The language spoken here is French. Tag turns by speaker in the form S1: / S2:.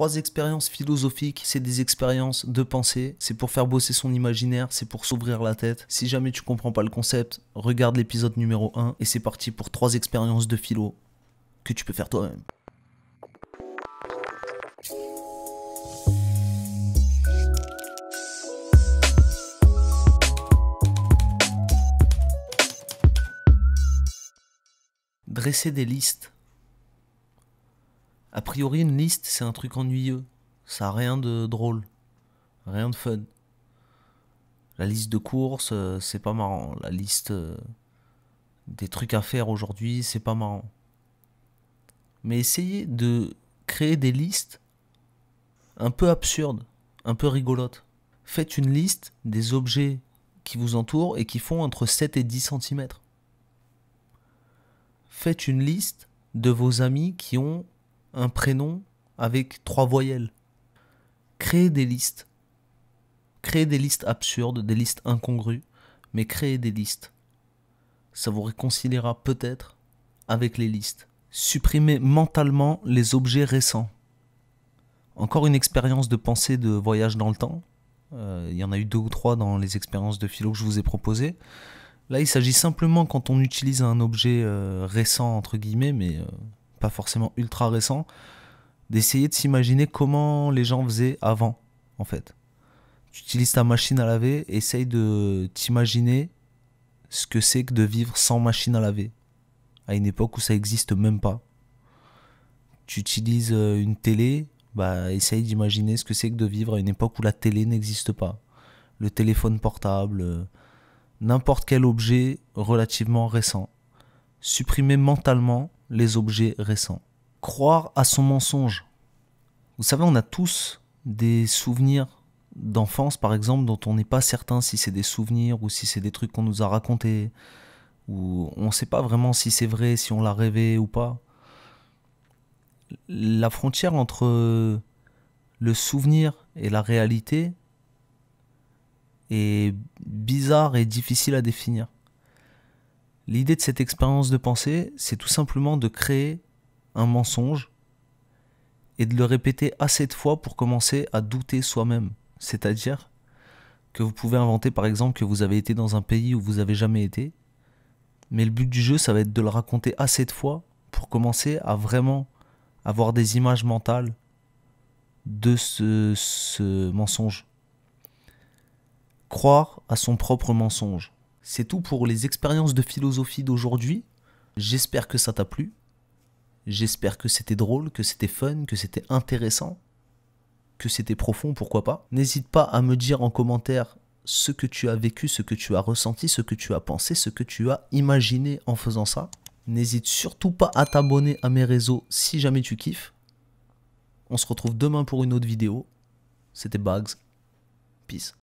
S1: trois expériences philosophiques, c'est des expériences de pensée, c'est pour faire bosser son imaginaire, c'est pour s'ouvrir la tête. Si jamais tu comprends pas le concept, regarde l'épisode numéro 1 et c'est parti pour trois expériences de philo que tu peux faire toi-même. Dresser des listes a priori, une liste, c'est un truc ennuyeux. Ça n'a rien de drôle. Rien de fun. La liste de courses, euh, c'est pas marrant. La liste euh, des trucs à faire aujourd'hui, c'est pas marrant. Mais essayez de créer des listes un peu absurdes, un peu rigolotes. Faites une liste des objets qui vous entourent et qui font entre 7 et 10 cm. Faites une liste de vos amis qui ont un prénom avec trois voyelles. Créer des listes. Créer des listes absurdes, des listes incongrues, mais créer des listes. Ça vous réconciliera peut-être avec les listes. Supprimer mentalement les objets récents. Encore une expérience de pensée de voyage dans le temps. Euh, il y en a eu deux ou trois dans les expériences de philo que je vous ai proposées. Là, il s'agit simplement quand on utilise un objet euh, récent, entre guillemets, mais euh, pas forcément ultra récent, d'essayer de s'imaginer comment les gens faisaient avant, en fait. Tu utilises ta machine à laver, essaye de t'imaginer ce que c'est que de vivre sans machine à laver, à une époque où ça n'existe même pas. Tu utilises euh, une télé, bah, essaye d'imaginer ce que c'est que de vivre à une époque où la télé n'existe pas. Le téléphone portable, euh, n'importe quel objet relativement récent. Supprimer mentalement les objets récents. Croire à son mensonge. Vous savez, on a tous des souvenirs d'enfance, par exemple, dont on n'est pas certain si c'est des souvenirs ou si c'est des trucs qu'on nous a racontés, ou on ne sait pas vraiment si c'est vrai, si on l'a rêvé ou pas. La frontière entre le souvenir et la réalité est bizarre et difficile à définir. L'idée de cette expérience de pensée, c'est tout simplement de créer un mensonge et de le répéter assez de fois pour commencer à douter soi-même. C'est-à-dire que vous pouvez inventer par exemple que vous avez été dans un pays où vous n'avez jamais été, mais le but du jeu, ça va être de le raconter assez de fois pour commencer à vraiment avoir des images mentales de ce, ce mensonge. Croire à son propre mensonge. C'est tout pour les expériences de philosophie d'aujourd'hui. J'espère que ça t'a plu. J'espère que c'était drôle, que c'était fun, que c'était intéressant, que c'était profond, pourquoi pas. N'hésite pas à me dire en commentaire ce que tu as vécu, ce que tu as ressenti, ce que tu as pensé, ce que tu as imaginé en faisant ça. N'hésite surtout pas à t'abonner à mes réseaux si jamais tu kiffes. On se retrouve demain pour une autre vidéo. C'était Bugs. Peace.